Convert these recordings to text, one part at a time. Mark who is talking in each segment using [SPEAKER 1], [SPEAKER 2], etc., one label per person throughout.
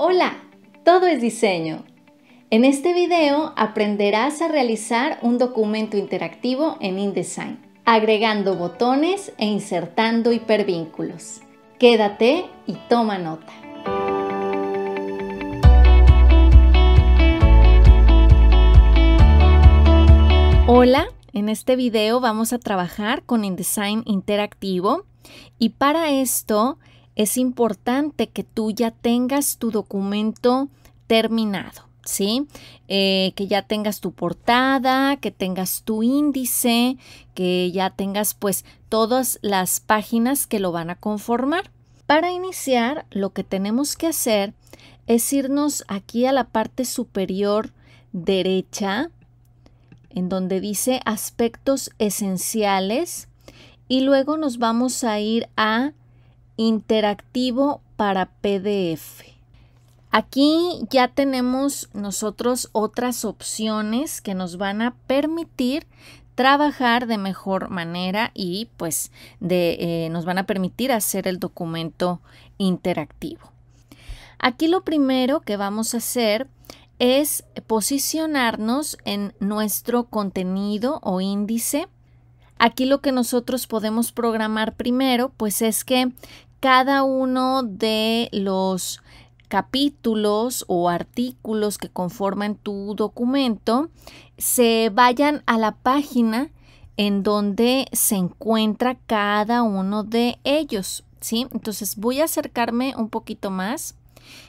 [SPEAKER 1] Hola, todo es diseño. En este video aprenderás a realizar un documento interactivo en InDesign, agregando botones e insertando hipervínculos. Quédate y toma nota. Hola, en este video vamos a trabajar con InDesign interactivo y para esto es importante que tú ya tengas tu documento terminado. ¿sí? Eh, que ya tengas tu portada, que tengas tu índice, que ya tengas pues todas las páginas que lo van a conformar. Para iniciar, lo que tenemos que hacer es irnos aquí a la parte superior derecha, en donde dice aspectos esenciales, y luego nos vamos a ir a interactivo para PDF. Aquí ya tenemos nosotros otras opciones que nos van a permitir trabajar de mejor manera y pues de, eh, nos van a permitir hacer el documento interactivo. Aquí lo primero que vamos a hacer es posicionarnos en nuestro contenido o índice. Aquí lo que nosotros podemos programar primero, pues es que cada uno de los capítulos o artículos que conforman tu documento se vayan a la página en donde se encuentra cada uno de ellos, ¿sí? Entonces voy a acercarme un poquito más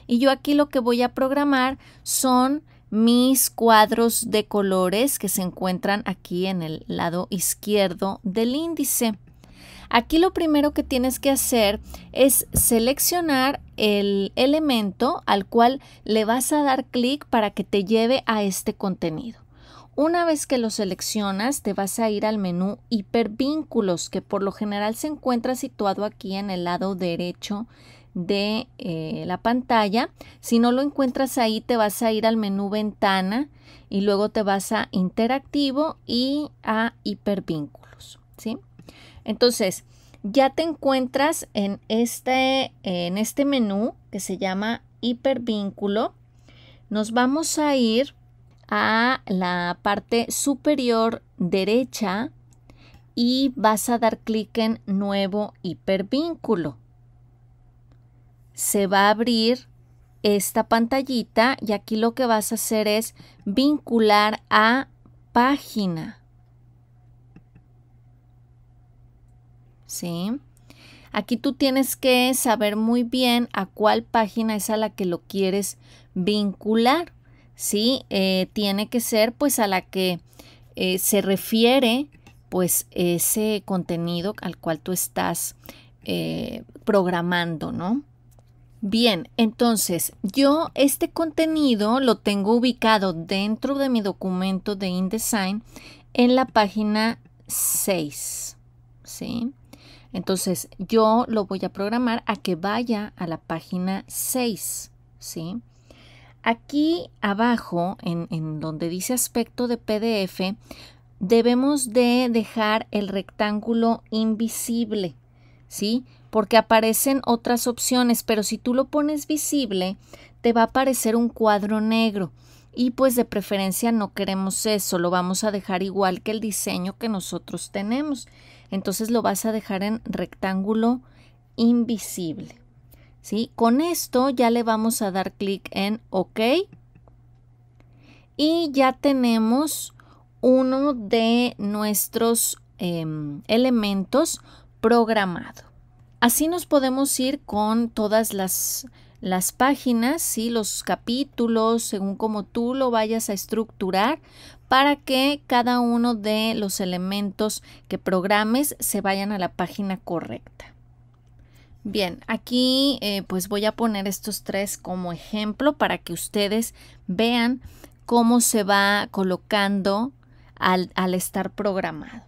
[SPEAKER 1] y yo aquí lo que voy a programar son mis cuadros de colores que se encuentran aquí en el lado izquierdo del índice. Aquí lo primero que tienes que hacer es seleccionar el elemento al cual le vas a dar clic para que te lleve a este contenido. Una vez que lo seleccionas, te vas a ir al menú hipervínculos, que por lo general se encuentra situado aquí en el lado derecho de eh, la pantalla. Si no lo encuentras ahí, te vas a ir al menú ventana y luego te vas a interactivo y a hipervínculos. ¿sí? Entonces, ya te encuentras en este, en este menú que se llama hipervínculo. Nos vamos a ir a la parte superior derecha y vas a dar clic en nuevo hipervínculo. Se va a abrir esta pantallita y aquí lo que vas a hacer es vincular a página. ¿sí? Aquí tú tienes que saber muy bien a cuál página es a la que lo quieres vincular, ¿sí? Eh, tiene que ser pues a la que eh, se refiere pues ese contenido al cual tú estás eh, programando, ¿no? Bien, entonces yo este contenido lo tengo ubicado dentro de mi documento de InDesign en la página 6, ¿sí? Entonces yo lo voy a programar a que vaya a la página 6, ¿sí? Aquí abajo, en, en donde dice aspecto de PDF, debemos de dejar el rectángulo invisible, ¿sí? Porque aparecen otras opciones, pero si tú lo pones visible, te va a aparecer un cuadro negro. Y pues de preferencia no queremos eso, lo vamos a dejar igual que el diseño que nosotros tenemos entonces lo vas a dejar en rectángulo invisible. ¿sí? Con esto ya le vamos a dar clic en OK y ya tenemos uno de nuestros em, elementos programado. Así nos podemos ir con todas las, las páginas, y los capítulos, según como tú lo vayas a estructurar, para que cada uno de los elementos que programes se vayan a la página correcta. Bien, aquí eh, pues voy a poner estos tres como ejemplo para que ustedes vean cómo se va colocando al, al estar programado.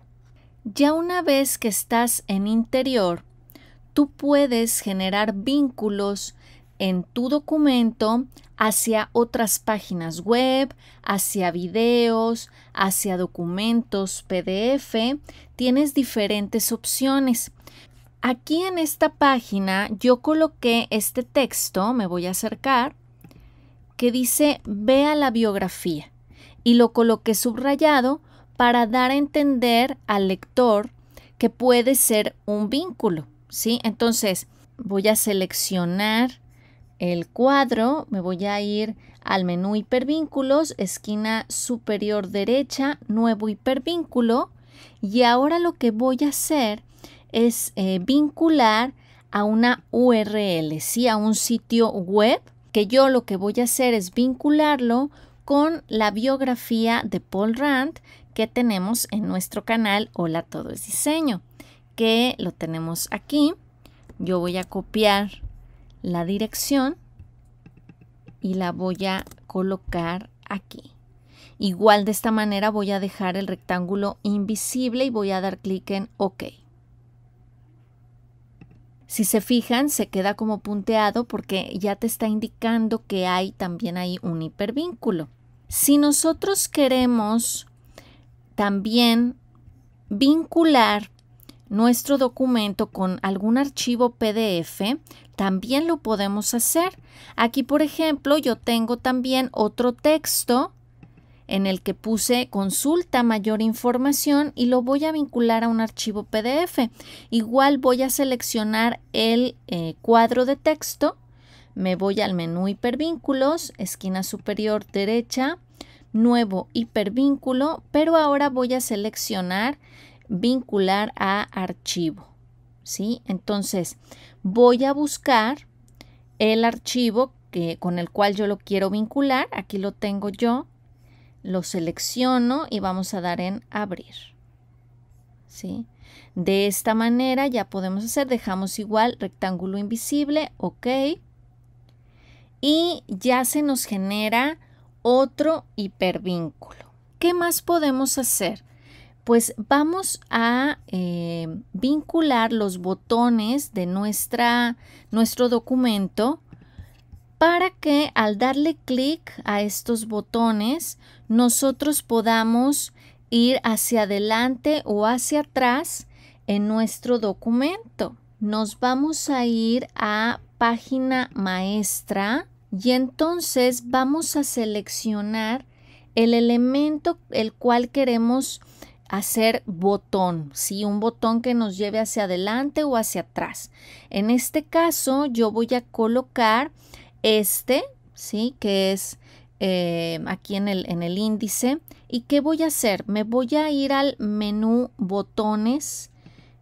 [SPEAKER 1] Ya una vez que estás en interior, tú puedes generar vínculos en tu documento hacia otras páginas web, hacia videos, hacia documentos PDF, tienes diferentes opciones. Aquí en esta página yo coloqué este texto, me voy a acercar, que dice vea la biografía y lo coloqué subrayado para dar a entender al lector que puede ser un vínculo, ¿sí? Entonces voy a seleccionar el cuadro, me voy a ir al menú hipervínculos, esquina superior derecha, nuevo hipervínculo. Y ahora lo que voy a hacer es eh, vincular a una URL, sí, a un sitio web, que yo lo que voy a hacer es vincularlo con la biografía de Paul Rand que tenemos en nuestro canal Hola Todo es Diseño, que lo tenemos aquí. Yo voy a copiar la dirección y la voy a colocar aquí. Igual de esta manera voy a dejar el rectángulo invisible y voy a dar clic en OK. Si se fijan, se queda como punteado porque ya te está indicando que hay también ahí un hipervínculo. Si nosotros queremos también vincular nuestro documento con algún archivo PDF, también lo podemos hacer. Aquí, por ejemplo, yo tengo también otro texto en el que puse consulta mayor información y lo voy a vincular a un archivo PDF. Igual voy a seleccionar el eh, cuadro de texto, me voy al menú hipervínculos, esquina superior derecha, nuevo hipervínculo, pero ahora voy a seleccionar vincular a archivo. ¿sí? Entonces, voy a buscar el archivo que, con el cual yo lo quiero vincular. Aquí lo tengo yo. Lo selecciono y vamos a dar en abrir. De esta manera ya podemos hacer, dejamos igual rectángulo invisible, ok. Y ya se nos genera otro hipervínculo. ¿Qué más podemos hacer? pues vamos a eh, vincular los botones de nuestra, nuestro documento para que al darle clic a estos botones nosotros podamos ir hacia adelante o hacia atrás en nuestro documento. Nos vamos a ir a página maestra y entonces vamos a seleccionar el elemento el cual queremos hacer botón, ¿sí? Un botón que nos lleve hacia adelante o hacia atrás. En este caso yo voy a colocar este, ¿sí? Que es eh, aquí en el, en el índice. ¿Y qué voy a hacer? Me voy a ir al menú botones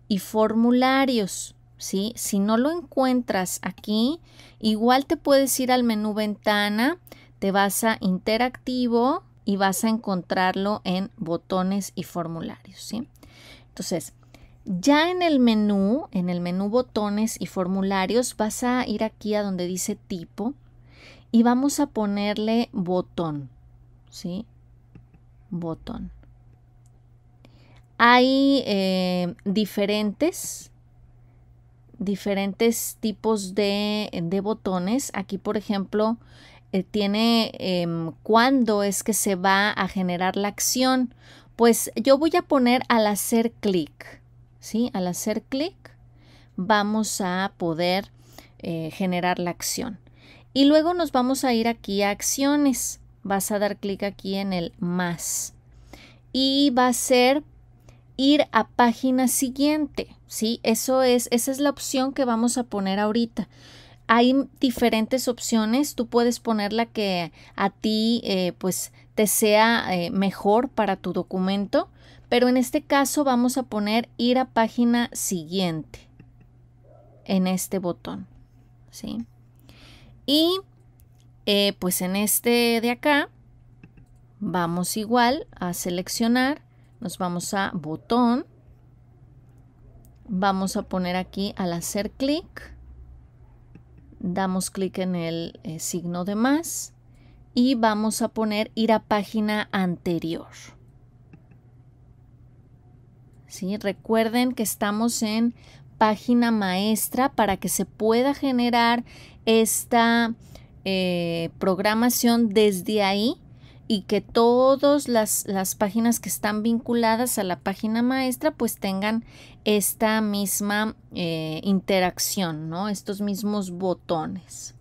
[SPEAKER 1] y formularios, ¿sí? Si no lo encuentras aquí, igual te puedes ir al menú ventana, te vas a interactivo, y vas a encontrarlo en botones y formularios, ¿sí? Entonces, ya en el menú, en el menú botones y formularios, vas a ir aquí a donde dice tipo y vamos a ponerle botón, ¿sí? Botón. Hay eh, diferentes, diferentes tipos de, de botones. Aquí, por ejemplo, eh, tiene em, cuándo es que se va a generar la acción, pues yo voy a poner al hacer clic, si Al hacer clic vamos a poder eh, generar la acción. Y luego nos vamos a ir aquí a acciones. Vas a dar clic aquí en el más. Y va a ser ir a página siguiente, si Eso es, esa es la opción que vamos a poner ahorita hay diferentes opciones, tú puedes poner la que a ti eh, pues te sea eh, mejor para tu documento, pero en este caso vamos a poner ir a página siguiente en este botón, ¿sí? Y eh, pues en este de acá vamos igual a seleccionar, nos vamos a botón, vamos a poner aquí al hacer clic, damos clic en el eh, signo de más y vamos a poner ir a página anterior. Recuerden que estamos en página maestra para que se pueda generar esta eh, programación desde ahí y que todas las, páginas que están vinculadas a la página maestra pues tengan esta misma eh, interacción, ¿no? Estos mismos botones.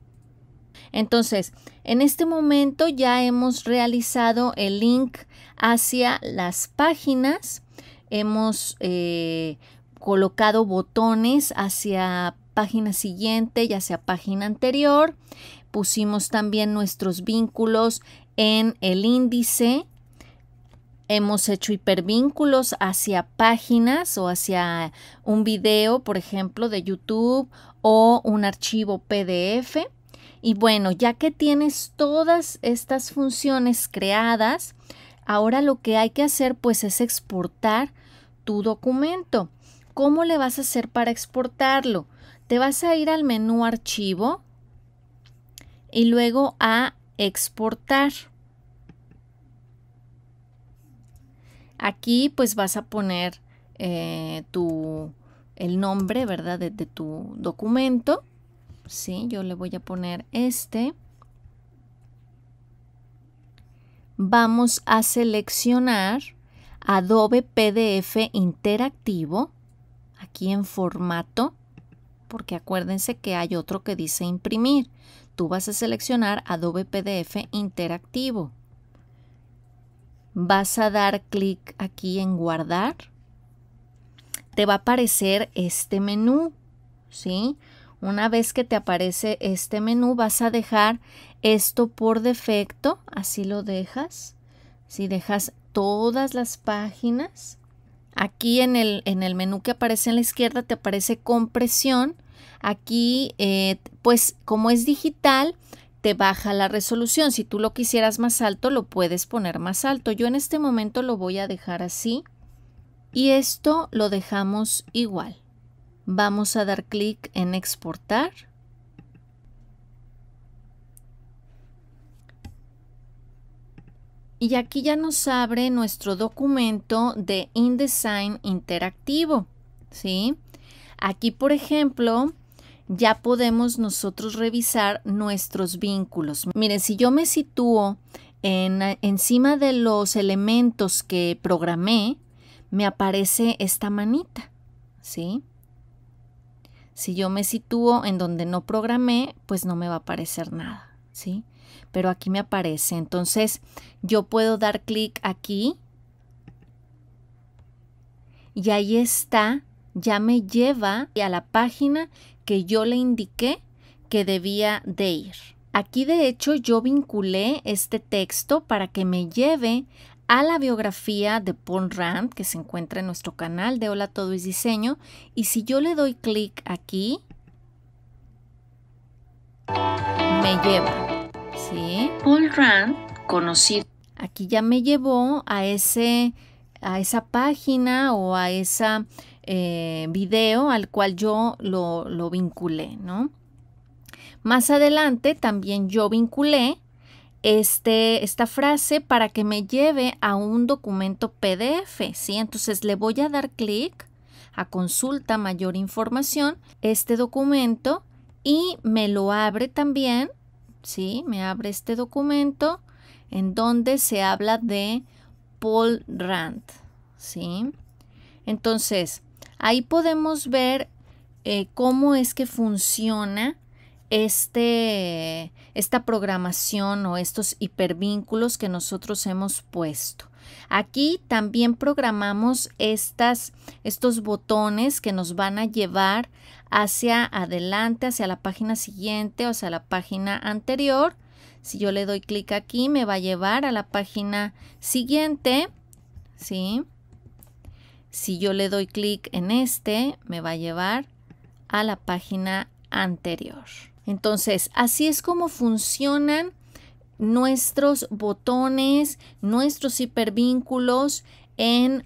[SPEAKER 1] Entonces, en este momento ya hemos realizado el link hacia las páginas, hemos eh, colocado botones hacia página siguiente, ya sea página anterior. Pusimos también nuestros vínculos en el índice. Hemos hecho hipervínculos hacia páginas o hacia un video, por ejemplo, de YouTube o un archivo PDF. Y bueno, ya que tienes todas estas funciones creadas, ahora lo que hay que hacer pues es exportar tu documento. ¿Cómo le vas a hacer para exportarlo? te vas a ir al menú archivo y luego a exportar. Aquí pues vas a poner eh, el nombre, ¿verdad? De, tu documento. Sí, yo le voy a poner este. Vamos a seleccionar Adobe PDF Interactivo, aquí en formato, porque acuérdense que hay otro que dice imprimir. Tú vas a seleccionar Adobe PDF interactivo. Vas a dar clic aquí en guardar. Te va a aparecer este menú, ¿sí? Una vez que te aparece este menú, vas a dejar esto por defecto, así lo dejas. Si dejas todas las páginas, Aquí en el, en el menú que aparece en la izquierda te aparece compresión. Aquí, eh, pues como es digital, te baja la resolución. Si tú lo quisieras más alto, lo puedes poner más alto. Yo en este momento lo voy a dejar así y esto lo dejamos igual. Vamos a dar clic en exportar Y aquí ya nos abre nuestro documento de InDesign interactivo, ¿sí? Aquí, por ejemplo, ya podemos nosotros revisar nuestros vínculos. Miren, si yo me sitúo en, encima de los elementos que programé, me aparece esta manita, ¿sí? Si yo me sitúo en donde no programé, pues no me va a aparecer nada, ¿sí? pero aquí me aparece. Entonces yo puedo dar clic aquí y ahí está, ya me lleva a la página que yo le indiqué que debía de ir. Aquí de hecho yo vinculé este texto para que me lleve a la biografía de Paul Rand que se encuentra en nuestro canal de Hola Todo es Diseño y si yo le doy clic aquí me lleva. Paul Rand, conocido. Aquí ya me llevó a ese a esa página o a ese eh, video al cual yo lo, vinculé, ¿no? Más adelante también yo vinculé este, esta frase para que me lleve a un documento PDF, ¿sí? Entonces le voy a dar clic a consulta mayor información, este documento, y me lo abre también ¿sí? Me abre este documento en donde se habla de Paul Rand, ¿sí? Entonces, ahí podemos ver eh, cómo es que funciona este, esta programación o estos hipervínculos que nosotros hemos puesto. Aquí también programamos estas, estos botones que nos van a llevar hacia adelante, hacia la página siguiente o hacia la página anterior. Si yo le doy clic aquí, me va a llevar a la página siguiente. Si yo le doy clic en este, me va a llevar a la página anterior. Entonces, así es como funcionan nuestros botones, nuestros hipervínculos en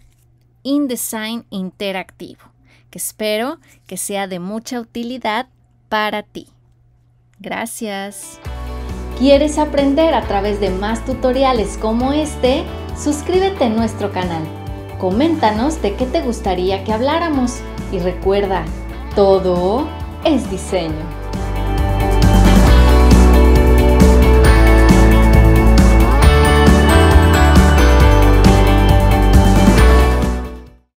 [SPEAKER 1] InDesign interactivo, que espero que sea de mucha utilidad para ti. Gracias. ¿Quieres aprender a través de más tutoriales como este? Suscríbete a nuestro canal. Coméntanos de qué te gustaría que habláramos y recuerda, todo es diseño.